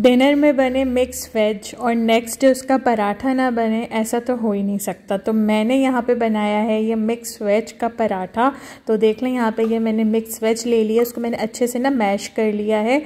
dinner में बने mix veg और नेक्स्ट डे उसका पराठा ना बने ऐसा तो हो ही नहीं सकता तो मैंने यहाँ पे बनाया है ये मिक्स वेज का पराठा तो देख लें यहाँ पे ये मैंने मिक्स वेज ले लिया उसको मैंने अच्छे से ना मैश कर लिया है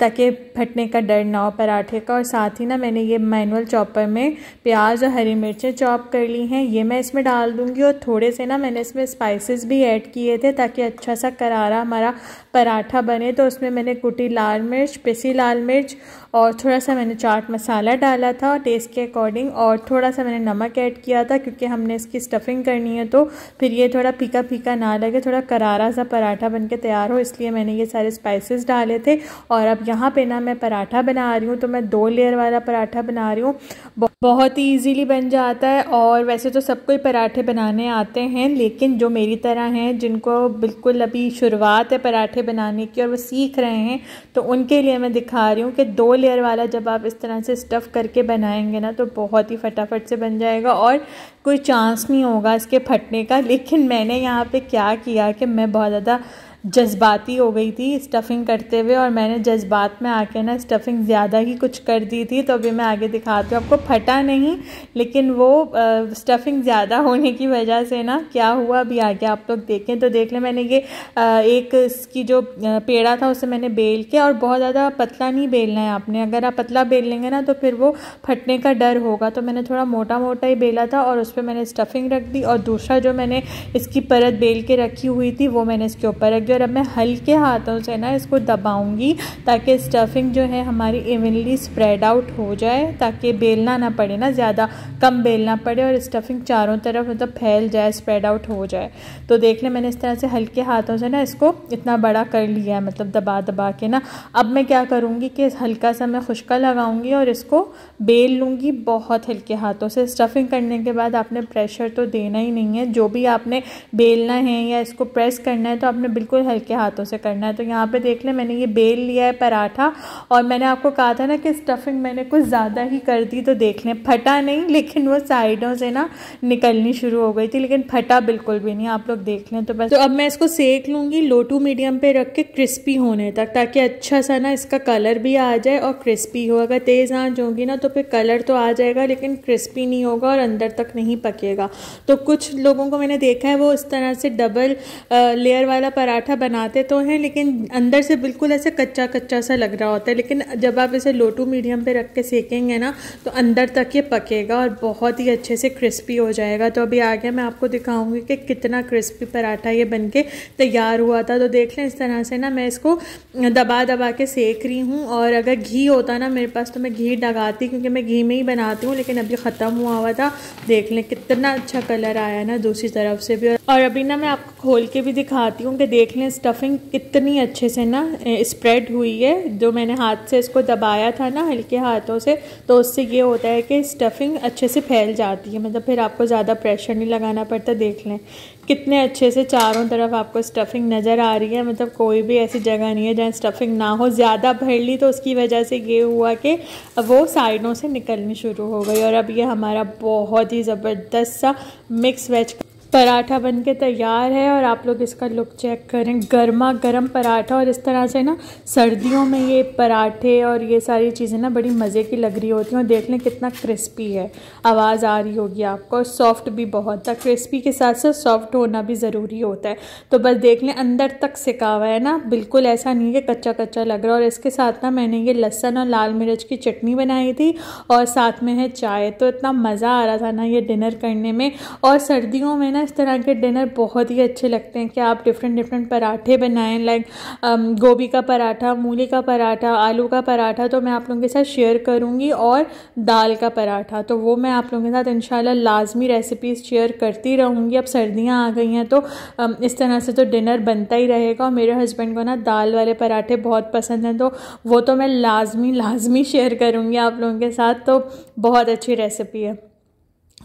ताकि फटने का डर ना हो पराठे का और साथ ही ना मैंने ये मैनुअल चॉपर में प्याज और हरी मिर्चें चॉप कर ली हैं ये मैं इसमें डाल दूँगी और थोड़े से ना मैंने इसमें स्पाइसिस भी ऐड किए थे ताकि अच्छा सा करारा हमारा पराठा बने तो उसमें मैंने कुटी लाल मिर्च पिसी लाल मिर्च और थोड़ा सा मैंने चाट मसाला डाला था टेस्ट के अकॉर्डिंग और थोड़ा सा मैंने नमक ऐड किया था क्योंकि हमने इसकी स्टफिंग करनी है तो फिर ये थोड़ा पीका पीका ना लगे थोड़ा करारा सा पराठा बन के तैयार हो इसलिए मैंने ये सारे स्पाइसिस डाले थे और अब यहाँ पे ना मैं पराठा बना रही हूँ तो मैं दो लेयर वाला पराठा बना रही हूँ बहुत ही इजीली बन जाता है और वैसे तो सबको ही पराठे बनाने आते हैं लेकिन जो मेरी तरह हैं जिनको बिल्कुल अभी शुरुआत है पराठे बनाने की और वो सीख रहे हैं तो उनके लिए मैं दिखा रही हूँ कि दो लेयर वाला जब आप इस तरह से स्टफ़ करके बनाएंगे ना तो बहुत ही फटाफट से बन जाएगा और कोई चांस नहीं होगा इसके फटने का लेकिन मैंने यहाँ पर क्या किया कि मैं बहुत ज़्यादा जज्बाती हो गई थी स्टफ़िंग करते हुए और मैंने जज्बात में आके ना स्टफ़िंग ज़्यादा ही कुछ कर दी थी तो अभी मैं आगे दिखाती हूँ आपको फटा नहीं लेकिन वो स्टफ़िंग ज़्यादा होने की वजह से ना क्या हुआ अभी आगे आप लोग देखें तो देख लें मैंने ये आ, एक इसकी जो पेड़ा था उसे मैंने बेल के और बहुत ज़्यादा पतला नहीं बेलना है आपने अगर आप पतला बेल लेंगे ना तो फिर वो फटने का डर होगा तो मैंने थोड़ा मोटा मोटा ही बेला था और उस पर मैंने स्टफ़िंग रख दी और दूसरा जो मैंने इसकी परत बेल के रखी हुई थी वो मैंने इसके ऊपर रख अब मैं हल्के हाथों से ना इसको दबाऊंगी ताकि स्टफिंग जो है हमारी इवनली स्प्रेड आउट हो जाए ताकि बेलना ना पड़े ना ज़्यादा कम बेलना पड़े और स्टफिंग चारों तरफ मतलब तो फैल जाए स्प्रेड आउट हो जाए तो देख लें मैंने इस तरह से हल्के हाथों से ना इसको इतना बड़ा कर लिया है मतलब दबा दबा के ना अब मैं क्या करूँगी कि हल्का सा मैं खुशका लगाऊँगी और इसको बेल लूँगी बहुत हल्के हाथों से स्टफिंग करने के बाद आपने प्रेशर तो देना ही नहीं है जो भी आपने बेलना है या इसको प्रेस करना है तो आपने बिल्कुल बिल्कुल हल्के हाथों से करना है तो यहाँ पे देख लें मैंने ये बेल लिया है पराठा और मैंने आपको कहा था ना कि स्टफिंग मैंने कुछ ज़्यादा ही कर दी तो देख लें फटा नहीं लेकिन वो साइडों से ना निकलनी शुरू हो गई थी लेकिन फटा बिल्कुल भी नहीं आप लोग देख लें तो बस तो अब मैं इसको सेक लूँगी लो टू मीडियम पर रख के क्रिस्पी होने तक ताकि अच्छा सा ना इसका कलर भी आ जाए और क्रिस्पी हो अगर तेज़ आँच होगी ना तो फिर कलर तो आ जाएगा लेकिन क्रिस्पी नहीं होगा और अंदर तक नहीं पकेगा तो कुछ लोगों को मैंने देखा है वो इस तरह से डबल लेयर वाला पराठा पराठा बनाते तो हैं लेकिन अंदर से बिल्कुल ऐसे कच्चा कच्चा सा लग रहा होता है लेकिन जब आप इसे लो टू मीडियम पे रख के सेकेंगे ना तो अंदर तक ये पकेगा और बहुत ही अच्छे से क्रिस्पी हो जाएगा तो अभी आगे मैं आपको दिखाऊंगी कि कितना क्रिस्पी पराठा ये बन के तैयार हुआ था तो देख लें इस तरह से ना मैं इसको दबा दबा के सेक रही हूँ और अगर घी होता ना मेरे पास तो मैं घी डगाती क्योंकि मैं घी में ही बनाती हूँ लेकिन अभी ख़त्म हुआ हुआ था देख लें कितना अच्छा कलर आया ना दूसरी तरफ से भी और अभी ना मैं आपको खोल के भी दिखाती हूँ कि देख लें लें स्टफिंग इतनी अच्छे से ना स्प्रेड हुई है जो मैंने हाथ से इसको दबाया था ना हल्के हाथों से तो उससे ये होता है कि स्टफिंग अच्छे से फैल जाती है मतलब फिर आपको ज़्यादा प्रेशर नहीं लगाना पड़ता देख लें कितने अच्छे से चारों तरफ आपको स्टफिंग नज़र आ रही है मतलब कोई भी ऐसी जगह नहीं है जहाँ स्टफिंग ना हो ज़्यादा भर ली तो उसकी वजह से ये हुआ कि वो साइडों से निकलनी शुरू हो गई और अब ये हमारा बहुत ही ज़बरदस्त सा मिक्स वेज पराठा बन के तैयार है और आप लोग इसका लुक चेक करें गर्मा गर्म पराठा और इस तरह से ना सर्दियों में ये पराठे और ये सारी चीज़ें ना बड़ी मज़े की लग रही होती हैं और देख लें कितना क्रिस्पी है आवाज़ आ रही होगी आपको और सॉफ्ट भी बहुत था क्रिस्पी के साथ साथ सॉफ्ट होना भी ज़रूरी होता है तो बस देख लें अंदर तक सिका हुआ है ना बिल्कुल ऐसा नहीं है कच्चा कच्चा लग रहा और इसके साथ ना मैंने ये लहसन और लाल मिर्च की चटनी बनाई थी और साथ में है चाय तो इतना मज़ा आ रहा था ना ये डिनर करने में और सर्दियों में ना इस तरह के डिनर बहुत ही अच्छे लगते हैं कि आप डिफरेंट डिफरेंट पराठे बनाएं लाइक um, गोभी का पराठा मूली का पराठा आलू का पराठा तो मैं आप लोगों के साथ शेयर करूँगी और दाल का पराठा तो वो मैं आप लोगों के साथ इन लाजमी रेसिपीज़ शेयर करती रहूँगी अब सर्दियाँ आ गई हैं तो um, इस तरह से तो डिनर बनता ही रहेगा और मेरे हस्बैंड को ना दाल वाले पराठे बहुत पसंद हैं तो वो तो मैं लाजमी लाजमी शेयर करूँगी आप लोगों के साथ तो बहुत अच्छी रेसिपी है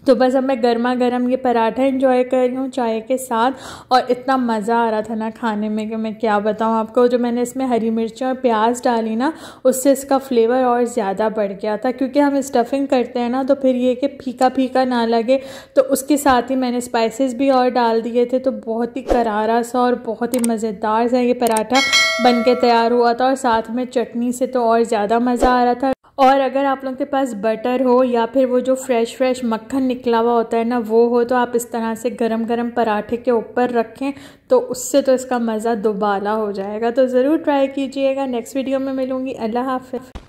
तो बस अब मैं गर्मा गर्म ये पराठा इन्जॉय कर रही हूँ चाय के साथ और इतना मज़ा आ रहा था ना खाने में कि मैं क्या बताऊँ आपको जो मैंने इसमें हरी मिर्ची और प्याज डाली ना उससे इसका फ्लेवर और ज़्यादा बढ़ गया था क्योंकि हम स्टफिंग करते हैं ना तो फिर ये कि फीका फीका ना लगे तो उसके साथ ही मैंने स्पाइसिस भी और डाल दिए थे तो बहुत ही करारा सा और बहुत ही मज़ेदार सा ये पराठा बन के तैयार हुआ था और साथ में चटनी से तो और ज़्यादा मज़ा आ रहा था और अगर आप लोग के पास बटर हो या फिर वो जो फ्रेश फ्रेश मक्खन निकला हुआ होता है ना वो हो तो आप इस तरह से गरम गरम पराठे के ऊपर रखें तो उससे तो इसका मज़ा दुबाला हो जाएगा तो ज़रूर ट्राई कीजिएगा नेक्स्ट वीडियो में मिलूँगी अल्लाह हाफ